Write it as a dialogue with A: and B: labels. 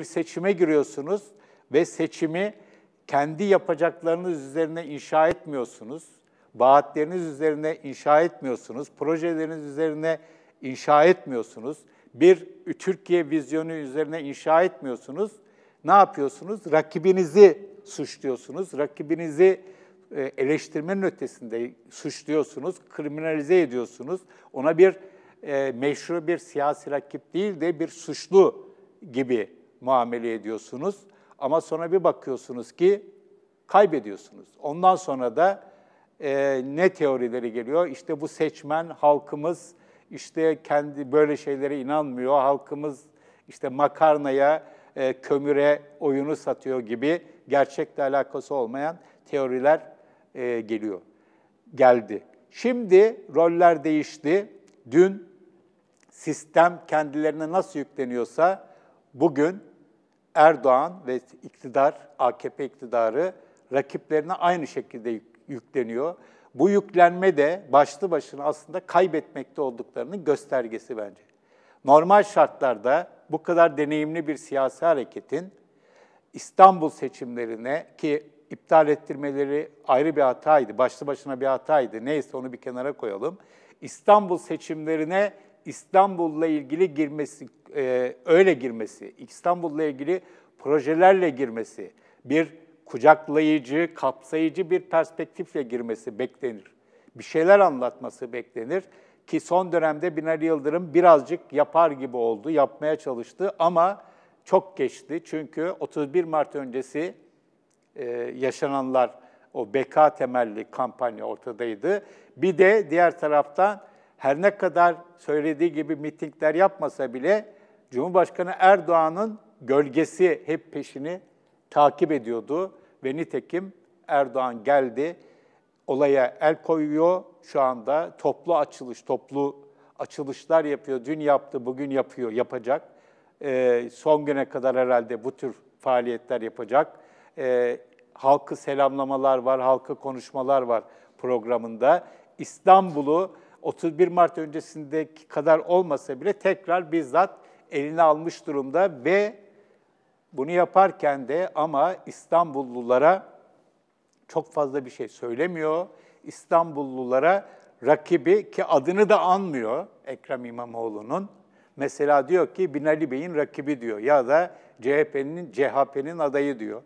A: bir seçime giriyorsunuz ve seçimi kendi yapacaklarınız üzerine inşa etmiyorsunuz. Vaatleriniz üzerine inşa etmiyorsunuz. Projeleriniz üzerine inşa etmiyorsunuz. Bir Türkiye vizyonu üzerine inşa etmiyorsunuz. Ne yapıyorsunuz? Rakibinizi suçluyorsunuz. Rakibinizi e, eleştirmenin ötesinde suçluyorsunuz, kriminalize ediyorsunuz. Ona bir e, meşru bir siyasi rakip değil de bir suçlu gibi muamele ediyorsunuz ama sonra bir bakıyorsunuz ki kaybediyorsunuz. Ondan sonra da e, ne teorileri geliyor? İşte bu seçmen halkımız işte kendi böyle şeylere inanmıyor. Halkımız işte makarnaya, e, kömüre oyunu satıyor gibi gerçekle alakası olmayan teoriler e, geliyor. Geldi. Şimdi roller değişti. Dün sistem kendilerine nasıl yükleniyorsa bugün Erdoğan ve iktidar, AKP iktidarı rakiplerine aynı şekilde yükleniyor. Bu yüklenme de başlı başına aslında kaybetmekte olduklarının göstergesi bence. Normal şartlarda bu kadar deneyimli bir siyasi hareketin İstanbul seçimlerine ki iptal ettirmeleri ayrı bir hataydı, başlı başına bir hataydı. Neyse onu bir kenara koyalım. İstanbul seçimlerine İstanbul'la ilgili girmesi e, öyle girmesi, İstanbul'la ilgili projelerle girmesi, bir kucaklayıcı, kapsayıcı bir perspektifle girmesi beklenir. Bir şeyler anlatması beklenir ki son dönemde Binali Yıldırım birazcık yapar gibi oldu, yapmaya çalıştı ama çok geçti. Çünkü 31 Mart öncesi e, yaşananlar, o BK temelli kampanya ortadaydı. Bir de diğer taraftan her ne kadar söylediği gibi mitingler yapmasa bile Cumhurbaşkanı Erdoğan'ın gölgesi hep peşini takip ediyordu ve nitekim Erdoğan geldi, olaya el koyuyor. Şu anda toplu açılış, toplu açılışlar yapıyor. Dün yaptı, bugün yapıyor, yapacak. E, son güne kadar herhalde bu tür faaliyetler yapacak. E, halkı selamlamalar var, halkı konuşmalar var programında. İstanbul'u 31 Mart öncesindeki kadar olmasa bile tekrar bizzat eline almış durumda ve bunu yaparken de ama İstanbullulara çok fazla bir şey söylemiyor. İstanbullulara rakibi ki adını da anmıyor Ekrem İmamoğlu'nun. Mesela diyor ki Binali Bey'in rakibi diyor ya da CHP'nin CHP'nin adayı diyor.